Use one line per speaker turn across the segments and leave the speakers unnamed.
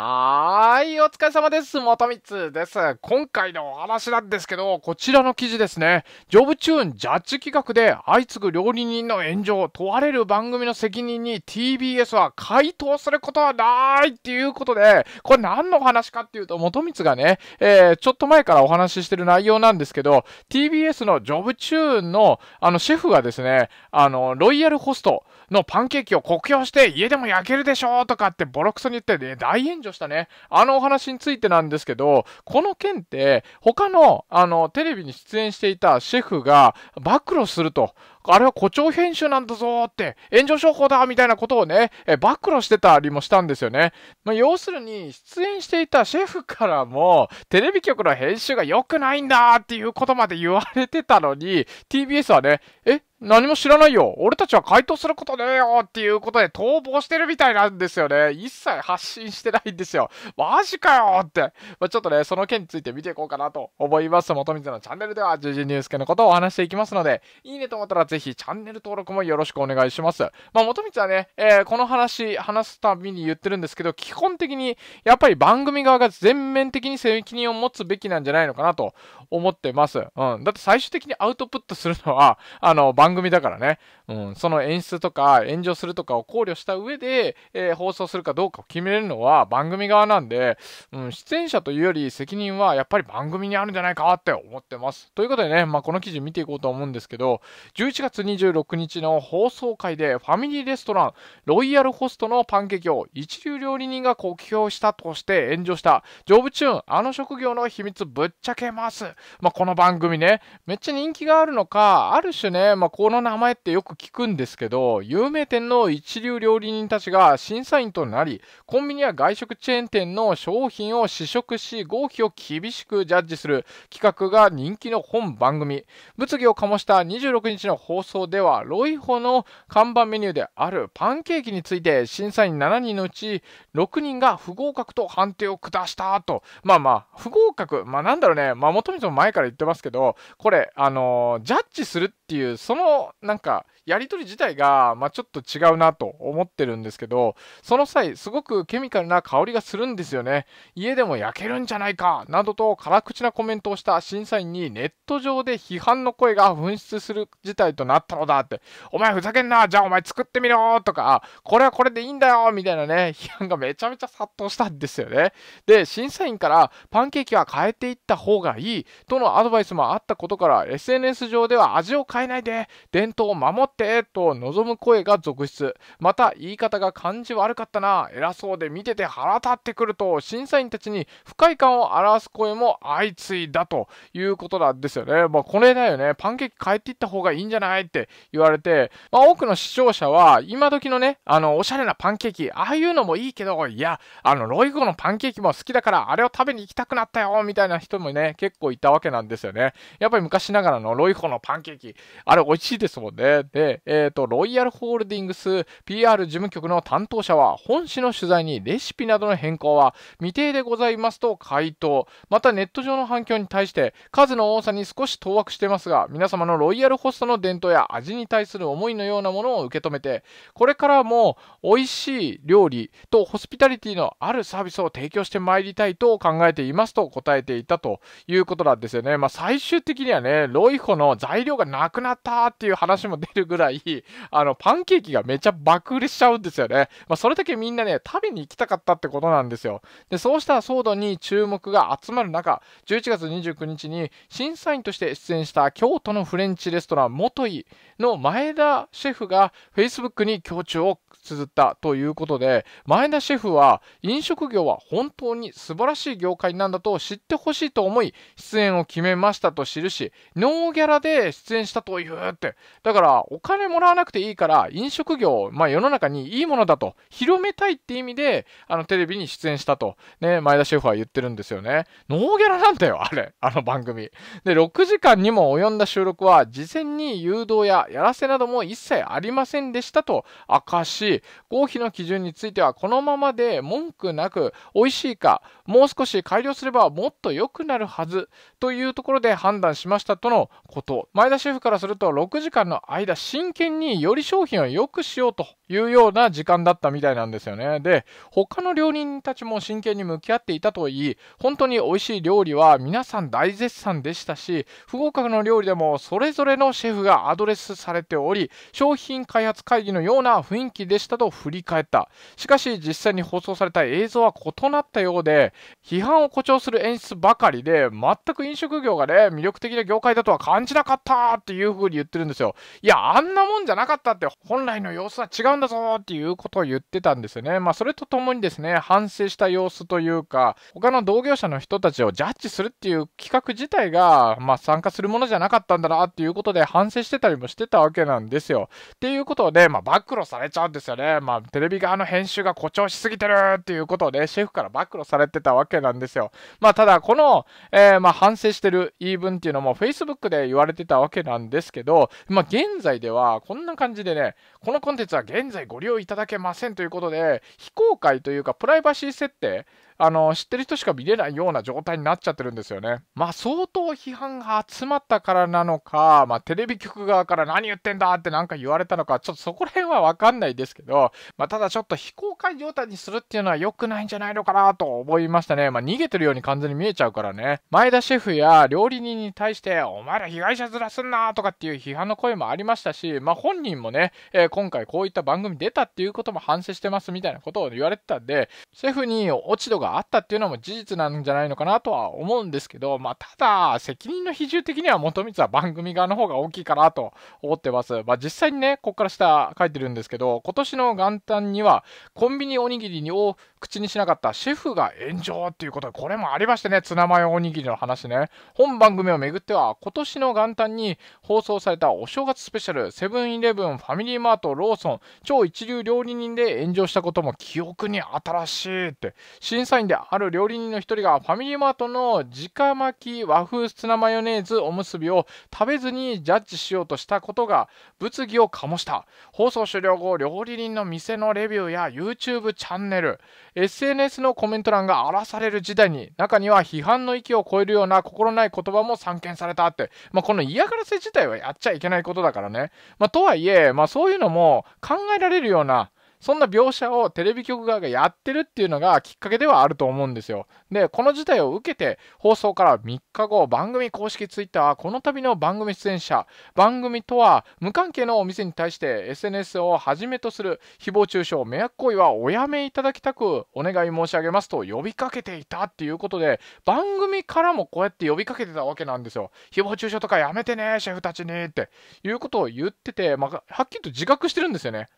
はーい、お疲れ様です。元光です。今回のお話なんですけど、こちらの記事ですね。ジョブチューンジャッジ企画で相次ぐ料理人の炎上、問われる番組の責任に TBS は回答することはないっていうことで、これ何の話かっていうと、元光がね、えー、ちょっと前からお話ししてる内容なんですけど、TBS のジョブチューンのあのシェフがですね、あの、ロイヤルホストのパンケーキを酷評して家でも焼けるでしょうとかってボロクソに言って、ね、大炎上除したね、あのお話についてなんですけど、この件って、他の、あの、テレビに出演していたシェフが暴露すると、あれは誇張編集なんだぞって、炎上商法だみたいなことをね、え暴露してたりもしたんですよね。まあ、要するに、出演していたシェフからも、テレビ局の編集が良くないんだっていうことまで言われてたのに、TBS はね、え、何も知らないよ。俺たちは回答することねえよっていうことで逃亡してるみたいなんですよね。一切発信してないんですよ。マジかよって。まあ、ちょっとね、その件について見ていこうかなと思います。元水のチャンネルでは、ジュニュースケのことをお話していきますので、いいねと思ったらぜひチャンネル登録もよろしくお願いします。まあ、元光はね、えー、この話、話すたびに言ってるんですけど、基本的に、やっぱり番組側が全面的に責任を持つべきなんじゃないのかなと思ってます。うん。だって最終的にアウトプットするのは、あの、番組だからね。うん、その演出とか炎上するとかを考慮した上で、えー、放送するかどうかを決めるのは番組側なんで、うん、出演者というより責任はやっぱり番組にあるんじゃないかって思ってます。ということでね、まあ、この記事見ていこうと思うんですけど、11月26日の放送会でファミリーレストラン、ロイヤルホストのパンケーキを一流料理人が酷評したとして炎上した、ジョブチューン、あの職業の秘密ぶっちゃけます。まあ、この番組ね、めっちゃ人気があるのか、ある種ね、まあ、この名前ってよく聞くんですけど有名店の一流料理人たちが審査員となりコンビニや外食チェーン店の商品を試食し合否を厳しくジャッジする企画が人気の本番組物議を醸した26日の放送ではロイホの看板メニューであるパンケーキについて審査員7人のうち6人が不合格と判定を下したとまあまあ不合格まあなんだろうねまあ元々前から言ってますけどこれあのー、ジャッジするってっていう、そのなんかやり取り自体が、まあ、ちょっと違うなと思ってるんですけど、その際、すごくケミカルな香りがするんですよね。家でも焼けるんじゃないかなどと辛口なコメントをした審査員にネット上で批判の声が噴出する事態となったのだって、お前ふざけんな、じゃあお前作ってみろとか、これはこれでいいんだよみたいなね、批判がめちゃめちゃ殺到したんですよね。で、審査員からパンケーキは変えていった方がいいとのアドバイスもあったことから、SNS 上では味を変え変えないで伝統を守ってと望む声が続出また言い方が感じ悪かったな偉そうで見てて腹立ってくると審査員たちに不快感を表す声も相次いだということなんですよねまあこれだよねパンケーキ変えていった方がいいんじゃないって言われて、まあ、多くの視聴者は今時のねあのおしゃれなパンケーキああいうのもいいけどいやあのロイゴのパンケーキも好きだからあれを食べに行きたくなったよみたいな人もね結構いたわけなんですよねやっぱり昔ながらのロイホのパンケーキあれ美味しいですもんね。で、えっ、ー、と、ロイヤルホールディングス PR 事務局の担当者は、本誌の取材にレシピなどの変更は未定でございますと回答。またネット上の反響に対して、数の多さに少し当惑してますが、皆様のロイヤルホストの伝統や味に対する思いのようなものを受け止めて、これからも美味しい料理とホスピタリティのあるサービスを提供してまいりたいと考えていますと答えていたということなんですよね。まあ、最終的にはね、ロイホの材料がなくくなったっていう話も出るぐらい、あの、パンケーキがめちゃ爆売れしちゃうんですよね。まあ、それだけみんなね、食べに行きたかったってことなんですよ。で、そうした騒動に注目が集まる中、11月29日に審査員として出演した京都のフレンチレストラン元井の前田シェフが Facebook に強調を綴ったということで、前田シェフは飲食業は本当に素晴らしい業界なんだと知ってほしいと思い、出演を決めましたと記し、ノーギャラで出演したとことを言うって。だから、お金もらわなくていいから、飲食業、まあ世の中にいいものだと、広めたいって意味で、あの、テレビに出演したと、ね、前田シェフは言ってるんですよね。ノーギャラなんだよ、あれ、あの番組。で、6時間にも及んだ収録は、事前に誘導ややらせなども一切ありませんでしたと明かし、合否の基準については、このままで文句なく、美味しいか、もう少し改良すればもっと良くなるはず、というところで判断しましたとのこと。前田シェフからすると6時間の間真剣により商品を良くしようというような時間だったみたいなんですよね。で、他の料理人たちも真剣に向き合っていたといい、本当に美味しい料理は皆さん大絶賛でしたし、不合格の料理でもそれぞれのシェフがアドレスされており、商品開発会議のような雰囲気でしたと振り返った。しかし実際に放送された映像は異なったようで、批判を誇張する演出ばかりで、全く飲食業がね、魅力的な業界だとは感じなかったっていう風に言ってるんですよ。いや、あんなもんじゃなかったって、本来の様子は違うんだぞっていうことを言ってたんですよね。まあ、それとともにですね、反省した様子というか、他の同業者の人たちをジャッジするっていう企画自体が、まあ、参加するものじゃなかったんだなっていうことで反省してたりもしてたわけなんですよ。っていうことで、まあ、暴露されちゃうんですよね。まあ、テレビ側の編集が誇張しすぎてるっていうことで、シェフから暴露されてたわけなんですよ。まあ、ただ、この、えー、まあ、反省してる言い分っていうのも Facebook で言われてたわけなんですけど、まあ、現在ではこんな感じでね、このコンテンツは現現在ご利用いただけませんということで、非公開というかプライバシー設定あの知ってる人しか見れないような状態になっちゃってるんですよね。まあ相当批判が集まったからなのか、まあ、テレビ局側から何言ってんだってなんか言われたのか、ちょっとそこら辺はわかんないですけど、まあ、ただちょっと非公開状態にするっていうのは良くないんじゃないのかなと思いましたね。まあ、逃げてるように完全に見えちゃうからね。前田シェフや料理人に対して、お前ら被害者ずらすんなとかっていう批判の声もありましたし、まあ、本人もね、えー、今回こういった番組出たっていうことも反省してますみたいなことを言われてたんで、シェフに落ち度ががあったっていうのも事実なんじゃないのかなとは思うんですけど、まあ、ただ、責任の比重的には元光は番組側の方が大きいかなと思ってます。まあ、実際にね、ここから下書いてるんですけど、今年の元旦には、コンビニおにぎりを口にしなかったシェフが炎上っていうことで、これもありましてね、ツナマヨおにぎりの話ね。本番組をめぐっては、今年の元旦に放送されたお正月スペシャル、セブンイレブン、ファミリーマート、ローソン、超一流料理人で炎上したことも記憶に新しいって、審査である料理人の一人がファミリーマートの直巻き和風ツナマヨネーズおむすびを食べずにジャッジしようとしたことが物議を醸した放送終了後料理人の店のレビューや YouTube チャンネル SNS のコメント欄が荒らされる事態に中には批判の域を超えるような心ない言葉も散見されたって、まあ、この嫌がらせ自体はやっちゃいけないことだからね、まあ、とはいえ、まあ、そういうのも考えられるようなそんな描写をテレビ局側がやってるっていうのがきっかけではあると思うんですよ。で、この事態を受けて、放送から3日後、番組公式 twitter は、この度の番組出演者、番組とは無関係のお店に対して SNS をはじめとする誹謗中傷、迷惑行為はおやめいただきたくお願い申し上げますと呼びかけていたっていうことで、番組からもこうやって呼びかけてたわけなんですよ。誹謗中傷とかやめてね、シェフたちにっていうことを言ってて、まあ、はっきりと自覚してるんですよね。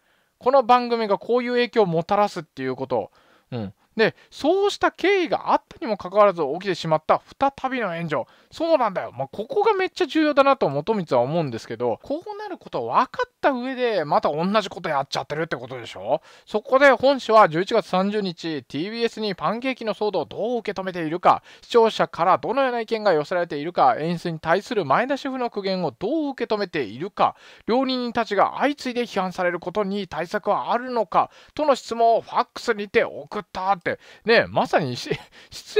この番組がこういう影響をもたらすっていうことを、うん、でそうした経緯があったにもかかわらず起きてしまった再びの炎上そうなんだよ、まあ、ここがめっちゃ重要だなと元光は思うんですけどこうなることを分かった上でまた同じことやっちゃってるってことでしょそこで本社は11月30日 TBS にパンケーキの騒動をどう受け止めているか視聴者からどのような意見が寄せられているか演出に対する前田シェフの苦言をどう受け止めているか料理人たちが相次いで批判されることに対策はあるのかとの質問をファックスにて送ったって、ね、まさに出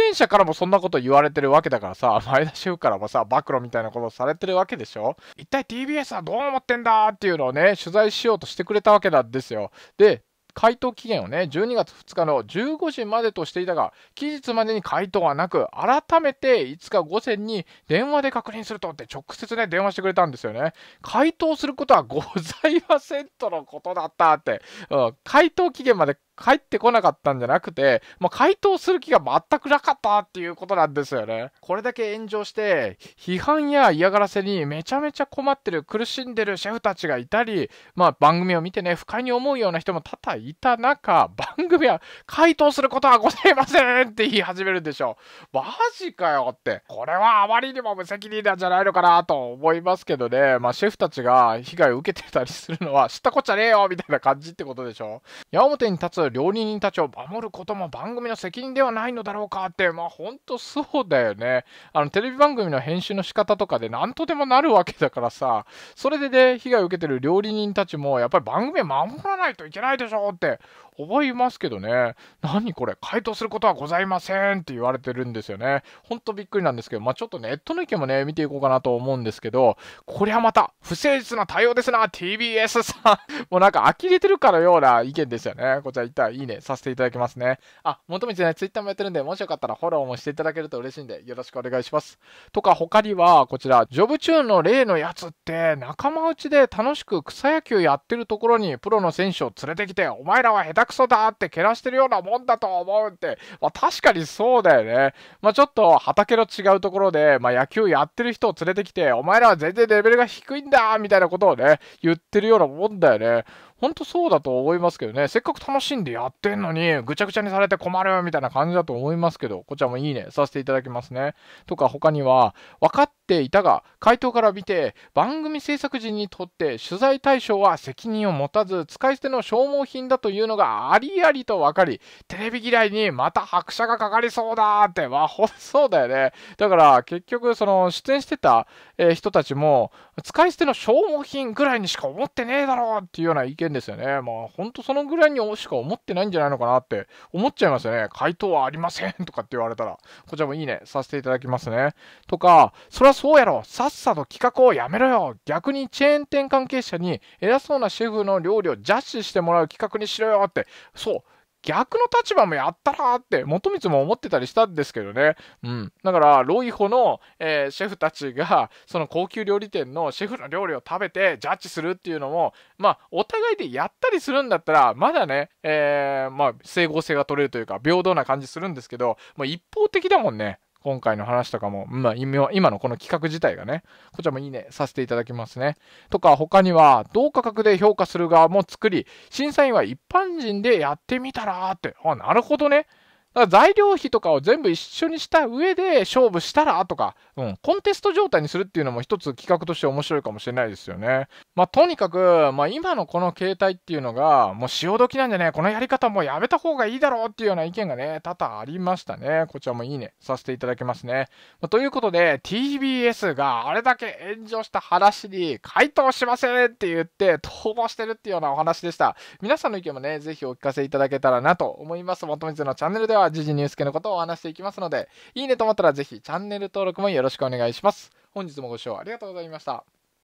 演者からもそんなこと言われてるわけだからさ、前田修からもさ、暴露みたいなことされてるわけでしょ一体 TBS はどう思ってんだっていうのをね、取材しようとしてくれたわけなんですよ。で、回答期限をね12月2日の15時までとしていたが期日までに回答はなく改めて5日午前に電話で確認するとって直接ね電話してくれたんですよね回答することはございませんとのことだったって、うん、回答期限まで入ってこなかったんじゃなくて、もう回答する気が全くなかったっていうことなんですよね。これだけ炎上して、批判や嫌がらせにめちゃめちゃ困ってる、苦しんでるシェフたちがいたり、まあ、番組を見てね、不快に思うような人も多々いた中、番組は回答することはございませんって言い始めるんでしょう。マジかよって、これはあまりにも無責任なんじゃないのかなと思いますけどね、まあ、シェフたちが被害を受けてたりするのは、知ったこっちゃねえよみたいな感じってことでしょ。矢面に立つ料理人たちを守ることも番組の責任ではないのだろうかって、まあ本当そうだよね。あのテレビ番組の編集の仕方とかで何とでもなるわけだからさ、それでね、被害を受けてる料理人たちもやっぱり番組を守らないといけないでしょうって思いますけどね、何これ、回答することはございませんって言われてるんですよね。ほんとびっくりなんですけど、まあ、ちょっとネットの意見もね、見ていこうかなと思うんですけど、こりゃまた、不誠実な対応ですな、TBS さん。もうなんか呆れてるかのような意見ですよね。こちら一旦いいねさせていただきますね。あ、もとね、Twitter もやってるんで、もしよかったらフォローもしていただけると嬉しいんで、よろしくお願いします。とか、他には、こちら、ジョブチューンの例のやつって、仲間内で楽しく草野球やってるところにプロの選手を連れてきて、お前らは下手クソだってけらしてるようなもんだと思うって、まあ、確かにそうだよね。まあ、ちょっと畑の違うところで、まあ、野球やってる人を連れてきて、お前らは全然レベルが低いんだみたいなことをね、言ってるようなもんだよね。ほんとそうだと思いますけどね。せっかく楽しんでやってんのに、ぐちゃぐちゃにされて困るみたいな感じだと思いますけど、こちらもいいね、させていただきますね。とか他には、分かっていたが回答から見て番組制作陣にとって取材対象は責任を持たず使い捨ての消耗品だというのがありありと分かりテレビ嫌いにまた拍車がかかりそうだってまあほそうだよねだから結局その出演してた、え人たちも使い捨ての消耗品ぐらいにしか思ってねえだろうっていうような意見ですよねまあほんとそのぐらいにしか思ってないんじゃないのかなって思っちゃいますよね回答はありませんとかって言われたらこちらもいいねさせていただきますねとかそれはそうやろさっさと企画をやめろよ逆にチェーン店関係者に偉そうなシェフの料理をジャッジしてもらう企画にしろよってそう逆の立場もやったらって、元光も思ってたりしたんですけどね。うん。だから、ロイホの、えー、シェフたちが、その高級料理店のシェフの料理を食べてジャッジするっていうのも、まあ、お互いでやったりするんだったら、まだね、えー、まあ、整合性が取れるというか、平等な感じするんですけど、もう一方的だもんね。今回の話とかも、まあ、今のこの企画自体がね、こちらもいいね、させていただきますね。とか、他には、同価格で評価する側も作り、審査員は一般人でやってみたらって、あ、なるほどね。だから材料費とかを全部一緒にした上で勝負したらとか、うん、コンテスト状態にするっていうのも一つ企画として面白いかもしれないですよね。まあ、とにかく、まあ、今のこの携帯っていうのが、もう潮時なんでね、このやり方もうやめた方がいいだろうっていうような意見がね、多々ありましたね。こちらもいいね、させていただきますね。まあ、ということで、TBS があれだけ炎上した話に回答しませんって言って、逃亡してるっていうようなお話でした。皆さんの意見もね、ぜひお聞かせいただけたらなと思います。元水のチャンネルではは時事ニュース系のことをお話していきますので、いいねと思ったらぜひチャンネル登録もよろしくお願いします。本日もご視聴ありがとうございました。